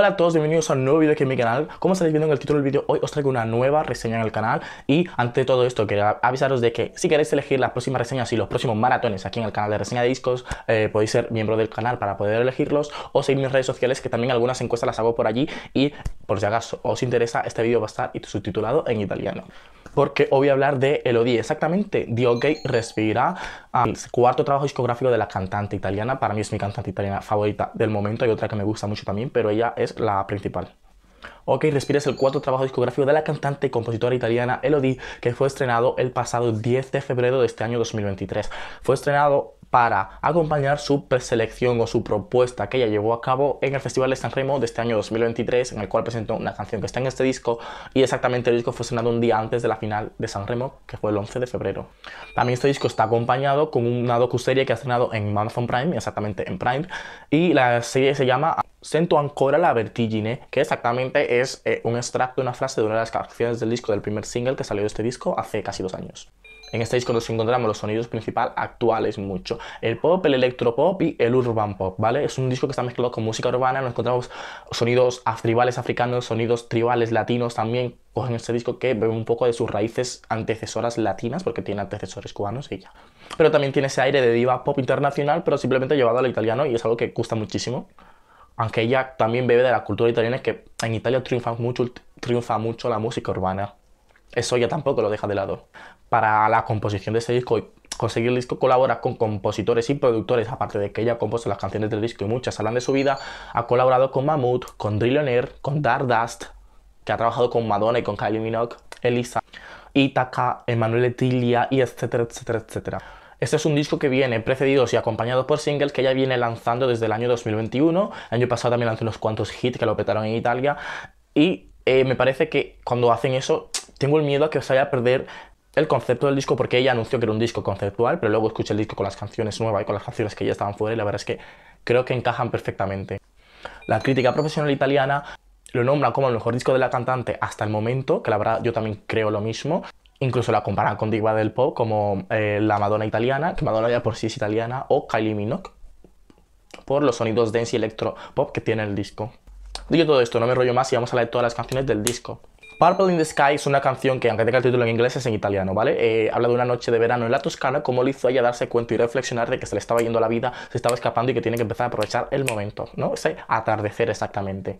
Hola a todos, bienvenidos a un nuevo vídeo aquí en mi canal Como estáis viendo en el título del vídeo, hoy os traigo una nueva reseña en el canal Y ante todo esto, quería avisaros de que si queréis elegir las próximas reseñas y los próximos maratones aquí en el canal de reseña de discos eh, Podéis ser miembro del canal para poder elegirlos O seguir mis redes sociales que también algunas encuestas las hago por allí Y por si acaso os interesa, este vídeo va a estar subtitulado en italiano porque hoy voy a hablar de Elodie, exactamente, Dio Okay Respira, ah, el cuarto trabajo discográfico de la cantante italiana, para mí es mi cantante italiana favorita del momento, hay otra que me gusta mucho también, pero ella es la principal. Ok, Respira es el cuarto trabajo discográfico de la cantante y compositora italiana Elodie, que fue estrenado el pasado 10 de febrero de este año 2023. Fue estrenado para acompañar su preselección o su propuesta que ella llevó a cabo en el Festival de San Remo de este año 2023, en el cual presentó una canción que está en este disco y exactamente el disco fue sonado un día antes de la final de San Remo, que fue el 11 de febrero. También este disco está acompañado con una docuserie que ha estrenado en Amazon Prime, exactamente en Prime, y la serie se llama Sento ancora la vertigine, que exactamente es eh, un extracto de una frase de una de las canciones del disco del primer single que salió de este disco hace casi dos años. En este disco nos encontramos los sonidos principales actuales mucho. El pop, el electropop y el urban pop, ¿vale? Es un disco que está mezclado con música urbana, nos encontramos sonidos tribales africanos, sonidos tribales latinos también, cogen este disco que bebe un poco de sus raíces antecesoras latinas, porque tiene antecesores cubanos y ya. Pero también tiene ese aire de diva pop internacional, pero simplemente llevado al italiano y es algo que gusta muchísimo. Aunque ella también bebe de la cultura italiana, es que en Italia triunfa mucho, triunfa mucho la música urbana eso ya tampoco lo deja de lado. Para la composición de ese disco y conseguir el disco colabora con compositores y productores, aparte de que ella compuesto las canciones del disco y muchas hablan de su vida, ha colaborado con mamut con Air, con Dust, que ha trabajado con Madonna y con Kylie Minogue, Elisa, Itaca, Emanuele Tilia y etcétera, etcétera, etcétera. Este es un disco que viene precedido y acompañado por singles que ella viene lanzando desde el año 2021. El año pasado también lanzó unos cuantos hits que lo petaron en Italia. Y eh, me parece que cuando hacen eso tengo el miedo a que os vaya a perder el concepto del disco porque ella anunció que era un disco conceptual, pero luego escuché el disco con las canciones nuevas y con las canciones que ya estaban fuera y la verdad es que creo que encajan perfectamente. La crítica profesional italiana lo nombra como el mejor disco de la cantante hasta el momento, que la verdad yo también creo lo mismo. Incluso la comparan con Diva del Pop como eh, la Madonna italiana, que Madonna ya por sí es italiana, o Kylie Minogue, por los sonidos dance y electro pop que tiene el disco. Digo todo esto, no me rollo más y vamos a leer todas las canciones del disco. Purple in the Sky es una canción que, aunque tenga el título en inglés, es en italiano, ¿vale? Eh, habla de una noche de verano en la Toscana, cómo le hizo a ella darse cuenta y reflexionar de que se le estaba yendo la vida, se estaba escapando y que tiene que empezar a aprovechar el momento, ¿no? Ese atardecer exactamente.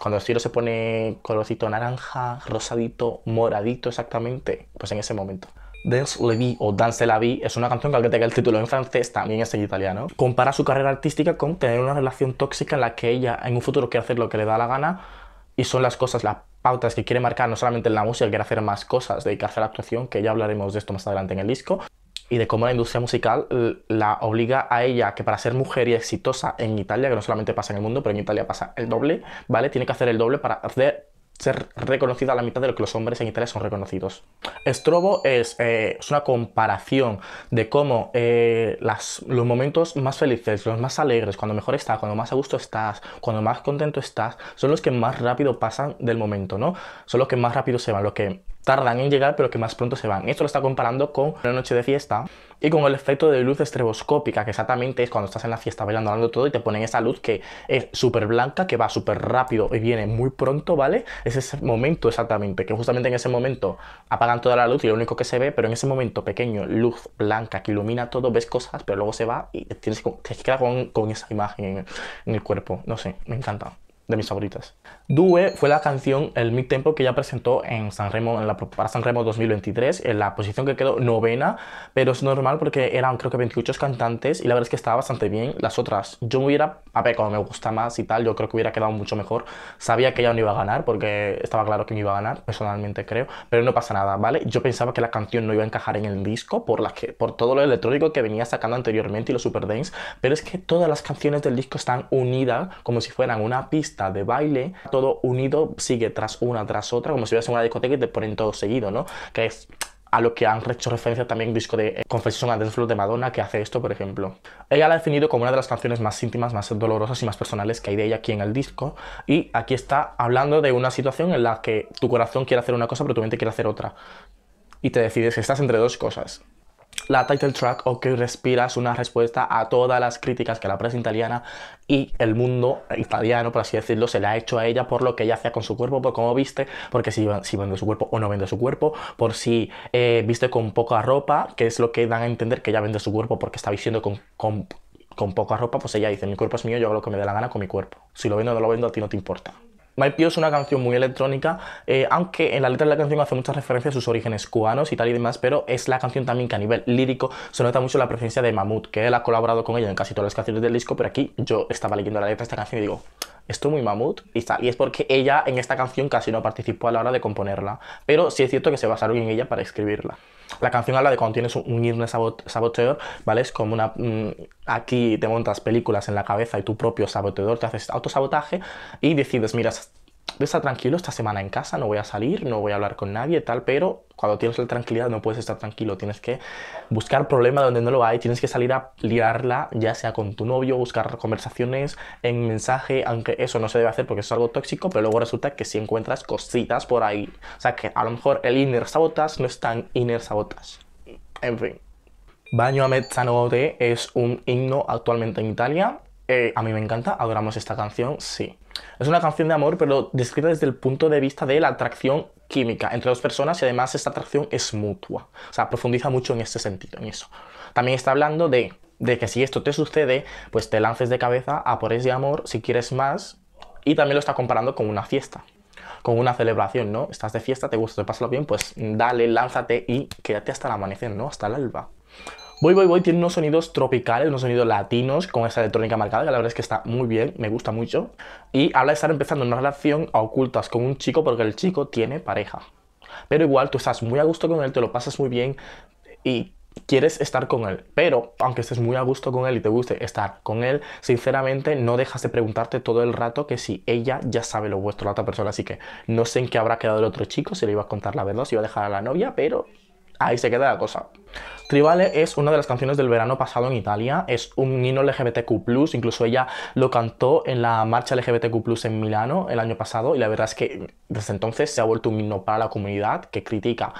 Cuando el cielo se pone colorcito naranja, rosadito, moradito exactamente, pues en ese momento. Dance le vie o Dance la vie es una canción que aunque tenga el título en francés, también es en italiano. Compara su carrera artística con tener una relación tóxica en la que ella en un futuro quiere hacer lo que le da la gana y son las cosas, las pautas que quiere marcar no solamente en la música, quiere hacer más cosas, dedicarse a la actuación, que ya hablaremos de esto más adelante en el disco, y de cómo la industria musical la obliga a ella que para ser mujer y exitosa en Italia, que no solamente pasa en el mundo, pero en Italia pasa el doble, ¿vale? Tiene que hacer el doble para hacer ser reconocida a la mitad de lo que los hombres en Italia son reconocidos. Estrobo eh, es, una comparación de cómo eh, los momentos más felices, los más alegres, cuando mejor estás, cuando más a gusto estás, cuando más contento estás, son los que más rápido pasan del momento, ¿no? Son los que más rápido se van, los que tardan en llegar pero que más pronto se van. Esto lo está comparando con una noche de fiesta y con el efecto de luz estreboscópica, que exactamente es cuando estás en la fiesta bailando, hablando todo y te ponen esa luz que es súper blanca, que va súper rápido y viene muy pronto, ¿vale? Es ese momento exactamente, que justamente en ese momento apagan toda la luz y lo único que se ve, pero en ese momento pequeño, luz blanca que ilumina todo, ves cosas, pero luego se va y tienes que, te quedas con, esa imagen en el cuerpo. No sé, me encanta de mis favoritas. Due fue la canción, el mid-tempo que ya presentó en San Remo, en la, para San Remo 2023, en la posición que quedó novena, pero es normal porque eran creo que 28 cantantes y la verdad es que estaba bastante bien. Las otras, yo me hubiera, a ver, como me gusta más y tal, yo creo que hubiera quedado mucho mejor. Sabía que ella no iba a ganar porque estaba claro que me iba a ganar, personalmente creo, pero no pasa nada, ¿vale? Yo pensaba que la canción no iba a encajar en el disco por, las que, por todo lo electrónico que venía sacando anteriormente y los super dance, pero es que todas las canciones del disco están unidas como si fueran una pista de baile, todo unido, sigue tras una tras otra, como si hubiese una discoteca y te ponen todo seguido, ¿no? Que es a lo que han hecho referencia también disco de eh, Confession a Floor de Madonna, que hace esto, por ejemplo. Ella la ha definido como una de las canciones más íntimas, más dolorosas y más personales que hay de ella aquí en el disco. Y aquí está hablando de una situación en la que tu corazón quiere hacer una cosa, pero tu mente quiere hacer otra. Y te decides, que estás entre dos cosas. La title track, Ok Respira, es una respuesta a todas las críticas que la prensa italiana y el mundo italiano, por así decirlo, se le ha hecho a ella por lo que ella hacía con su cuerpo, por cómo viste, porque si, vende su cuerpo o no vende su cuerpo, por si eh, viste con poca ropa, que es lo que dan a entender que ella vende su cuerpo porque está vistiendo con, con poca ropa, pues ella dice, mi cuerpo es mío, yo hago lo que me dé la gana con mi cuerpo. Si lo vendo o no lo vendo, a ti no te importa. My Pio es una canción muy electrónica, eh, aunque en la letra de la canción hace muchas referencias a sus orígenes cubanos y tal y demás, pero es la canción también que a nivel lírico se nota mucho la presencia de Mamut, que él ha colaborado con ella en casi todas las canciones del disco, pero aquí yo estaba leyendo la letra de esta canción y digo, esto muy mamut y Y es porque ella en esta canción casi no participó a la hora de componerla, pero sí es cierto que se basaron en ella para escribirla. La canción habla de cuando tienes un saboteador, ¿vale? Es como una... Mm, aquí te montas películas en la cabeza y tu propio saboteador te haces autosabotaje y decides, miras Voy a tranquilo esta semana en casa, no voy a salir, no voy a hablar con nadie, tal, pero cuando tienes la tranquilidad no puedes estar tranquilo, tienes que buscar problemas donde no lo hay, tienes que salir a liarla, ya sea con tu novio, buscar conversaciones en mensaje, aunque eso no se debe hacer porque es algo tóxico, pero luego resulta que si encuentras cositas por ahí, o sea que a lo mejor el inner sabotas no es tan inner sabotas. En fin. Baño a mezzanotte es un himno actualmente en Italia. Eh, a mí me encanta, adoramos esta canción, sí. Es una canción de amor, pero descrita desde el punto de vista de la atracción química entre dos personas y además esta atracción es mutua. O sea, profundiza mucho en este sentido, en eso. También está hablando de, de que si esto te sucede, pues te lances de cabeza a por ese amor si quieres más. Y también lo está comparando con una fiesta, con una celebración, ¿no? Estás de fiesta, te gusta, te lo bien, pues dale, lánzate y quédate hasta el amanecer, ¿no? Hasta el alba. Voy Voy Voy tiene unos sonidos tropicales, unos sonidos latinos con esa electrónica marcada, que la verdad es que está muy bien, me gusta mucho. Y habla de estar empezando una relación a ocultas con un chico porque el chico tiene pareja. Pero igual tú estás muy a gusto con él, te lo pasas muy bien y quieres estar con él, pero aunque estés muy a gusto con él y te guste estar con él, sinceramente no dejas de preguntarte todo el rato que si ella ya sabe lo vuestro, la otra persona, así que no sé en qué habrá quedado el otro chico, si le iba a contar la verdad, si iba a dejar a la novia, pero ahí se queda la cosa. Tribale es una de las canciones del verano pasado en Italia, es un himno LGBTQ+, incluso ella lo cantó en la marcha LGBTQ+, en Milano el año pasado, y la verdad es que desde entonces se ha vuelto un himno para la comunidad que critica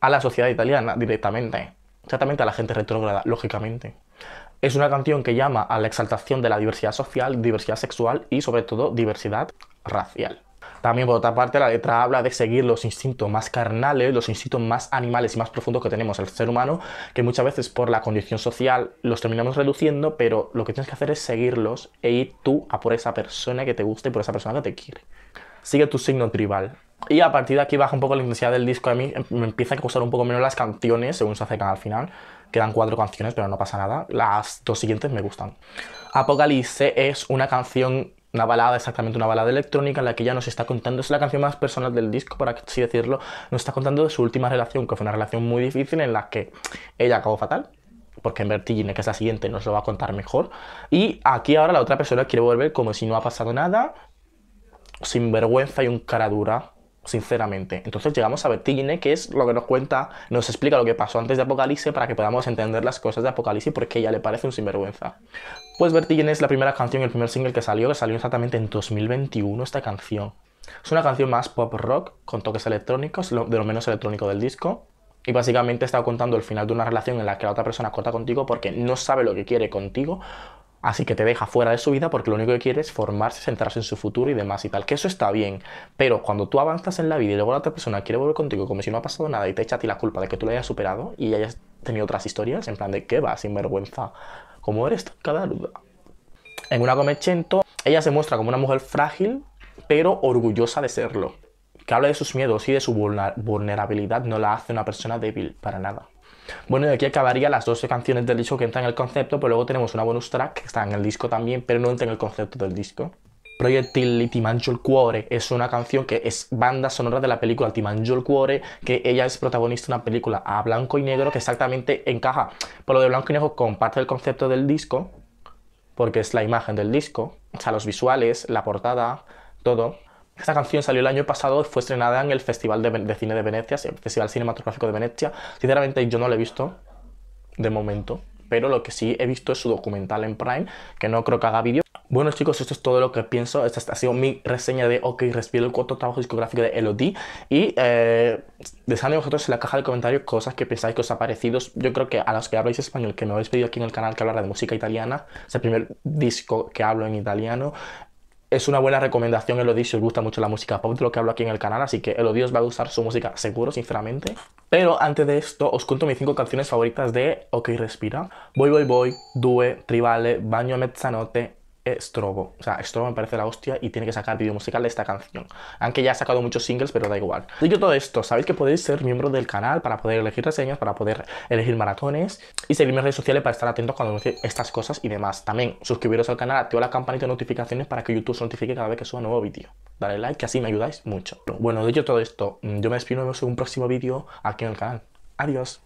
a la sociedad italiana directamente, exactamente a la gente retrógrada, lógicamente. Es una canción que llama a la exaltación de la diversidad social, diversidad sexual y sobre todo diversidad racial. También por otra parte la letra habla de seguir los instintos más carnales, los instintos más animales y más profundos que tenemos el ser humano, que muchas veces por la condición social los terminamos reduciendo, pero lo que tienes que hacer es seguirlos e ir tú a por esa persona que te gusta y por esa persona que te quiere. Sigue tu signo tribal. Y a partir de aquí baja un poco la intensidad del disco. A mí em, me empieza a gustar un poco menos las canciones, según se acercan al final. Quedan cuatro canciones, pero no pasa nada. Las dos siguientes me gustan. Apocalipsis es una canción una balada, exactamente una balada electrónica en la que ella nos está contando, es la canción más personal del disco, por así decirlo, nos está contando de su última relación, que fue una relación muy difícil en la que ella acabó fatal, porque en Vertigine, que es la siguiente, nos lo va a contar mejor. Y aquí ahora la otra persona quiere volver como si no ha pasado nada, sin vergüenza y un cara dura sinceramente. Entonces llegamos a Vertigine, que es lo que nos cuenta, nos explica lo que pasó antes de Apocalipsis para que podamos entender las cosas de Apocalipsis porque ella le parece un sinvergüenza. Pues Vertigine es la primera canción, el primer single que salió, que salió exactamente en 2021 esta canción. Es una canción más pop rock, con toques electrónicos, de lo menos electrónico del disco. Y básicamente está contando el final de una relación en la que la otra persona corta contigo porque no sabe lo que quiere contigo Así que te deja fuera de su vida porque lo único que quiere es formarse, centrarse en su futuro y demás y tal. Que eso está bien, pero cuando tú avanzas en la vida y luego la otra persona quiere volver contigo como si no ha pasado nada y te echa a ti la culpa de que tú lo hayas superado y hayas tenido otras historias, en plan de qué va, sin vergüenza, ¿cómo eres cada duda. En una comechento, ella se muestra como una mujer frágil, pero orgullosa de serlo. Que habla de sus miedos y de su vulnerabilidad no la hace una persona débil, para nada. Bueno, y aquí acabaría las 12 canciones del disco que entran en el concepto, pero luego tenemos una bonus track que está en el disco también, pero no entra en el concepto del disco. Proyectil y Ti cuore es una canción que es banda sonora de la película Ti el cuore, que ella es protagonista de una película a blanco y negro que exactamente encaja por lo de blanco y negro comparte el concepto del disco, porque es la imagen del disco, o sea, los visuales, la portada, todo. Esta canción salió el año pasado, fue estrenada en el Festival de, Cine de Venecia, el Festival Cinematográfico de Venecia. Sinceramente yo no la he visto, de momento, pero lo que sí he visto es su documental en Prime, que no creo que haga vídeo. Bueno chicos, esto es todo lo que pienso, esta ha sido mi reseña de OK Respiro, el cuarto trabajo discográfico de Elodie y eh, dejadme vosotros en la caja de comentarios cosas que pensáis que os parecido, yo creo que a los que habláis español, que me habéis pedido aquí en el canal que hablara de música italiana, es el primer disco que hablo en italiano, es una buena recomendación Elodie si os gusta mucho la música aparte de lo que hablo aquí en el canal, así que Elodie os va a gustar su música seguro, sinceramente. Pero antes de esto, os cuento mis cinco canciones favoritas de Ok Respira, Voy Voy Voy, Due, Tribale, Baño Mezzanote estrobo, O sea, estrobo me parece la hostia y tiene que sacar vídeo musical de esta canción. Aunque ya ha sacado muchos singles, pero da igual. Dicho todo esto, sabéis que podéis ser miembro del canal para poder elegir reseñas, para poder elegir maratones y seguirme en redes sociales para estar atentos cuando anuncie estas cosas y demás. También suscribiros al canal, activa la campanita de notificaciones para que YouTube os notifique cada vez que suba un nuevo vídeo. Dale like, que así me ayudáis mucho. Bueno, dicho todo esto, mm, yo me despido en un próximo vídeo aquí en el canal. Adiós.